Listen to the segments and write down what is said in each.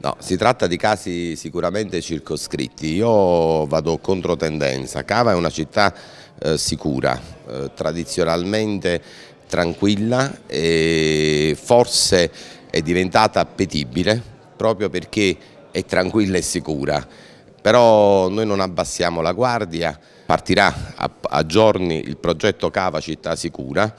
No, si tratta di casi sicuramente circoscritti, io vado contro tendenza, Cava è una città eh, sicura, eh, tradizionalmente tranquilla e forse è diventata appetibile proprio perché è tranquilla e sicura, però noi non abbassiamo la guardia, partirà a, a giorni il progetto Cava Città Sicura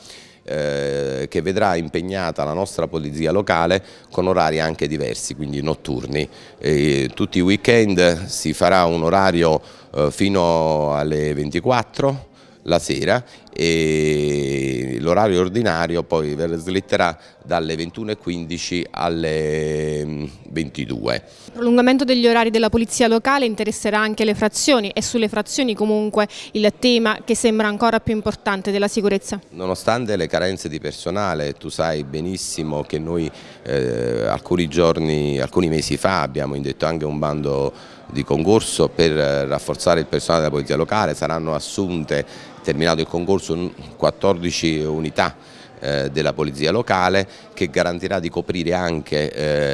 eh, che vedrà impegnata la nostra polizia locale con orari anche diversi, quindi notturni. E tutti i weekend si farà un orario eh, fino alle 24 la sera e l'orario ordinario poi slitterà dalle 21.15 alle 22. Mm, il prolungamento degli orari della polizia locale interesserà anche le frazioni e sulle frazioni comunque il tema che sembra ancora più importante della sicurezza. Nonostante le carenze di personale, tu sai benissimo che noi eh, alcuni giorni, alcuni mesi fa abbiamo indetto anche un bando di concorso per eh, rafforzare il personale della polizia locale, saranno assunte, terminato il concorso, 14 unità eh, della polizia locale che garantirà di coprire anche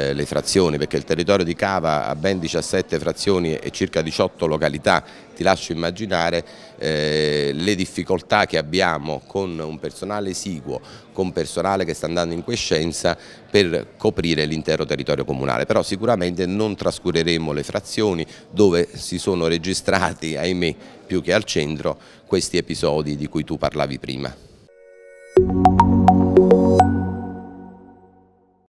eh, le frazioni perché il territorio di Cava ha ben 17 frazioni e circa 18 località ti lascio immaginare eh, le difficoltà che abbiamo con un personale esiguo, con personale che sta andando in quiescenza per coprire l'intero territorio comunale, però sicuramente non trascureremo le frazioni dove si sono registrati, ahimè, più che al centro, questi episodi di cui tu parlavi prima.